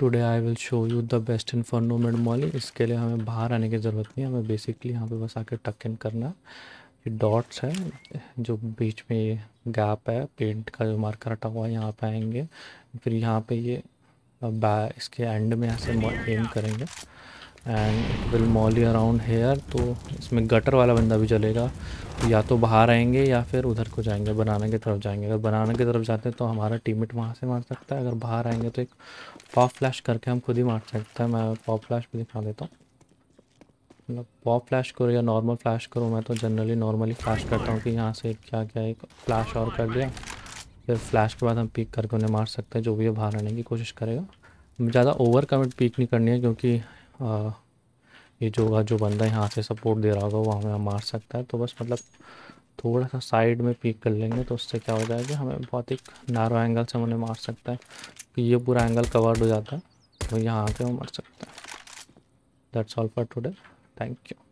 today I will show you the best in no made molly इसके लिए हमें बाहर आने की ज़रूरत नहीं है हमें बेसिकली यहाँ पे बस आके टक इन करना ये डॉट्स है जो बीच में ये गैप है पेंट का जो मार्कर हटा हुआ है यहाँ पे आएंगे फिर यहाँ पे ये इसके एंड में ऐसे एम करेंगे and will mall around here तो इसमें गटर वाला बंदा भी चलेगा तो या तो बाहर आएंगे या फिर उधर को जाएंगे बनाने की तरफ जाएंगे अगर बनाने की तरफ जाते हैं तो हमारा मेट वहाँ से मार सकता है अगर बाहर आएंगे तो एक पॉप फ्लैश करके हम खुद ही मार सकते हैं मैं पॉप फ्लैश भी दिखा देता हूँ मतलब पॉप फ्लैश करो या नॉर्मल फ्लैश करो मैं तो जनरली नॉर्मली फ्लैश करता हूँ कि यहाँ से क्या क्या एक फ्लैश और कर दिया फिर फ्लैश के बाद हम पीक करके उन्हें मार सकते हैं जो भी बाहर आने की कोशिश करेगा ज़्यादा ओवर कमिट पीक नहीं करनी है क्योंकि ये जो जो बंदा यहाँ से सपोर्ट दे रहा होगा वो हमें मार सकता है तो बस मतलब थोड़ा सा साइड में पीक कर लेंगे तो उससे क्या हो जाएगा हमें बहुत ही नारो एंगल से उन्हें मार सकता है कि ये पूरा एंगल कवर्ड हो जाता है तो यहाँ आके वो मर सकता है that's all for today thank you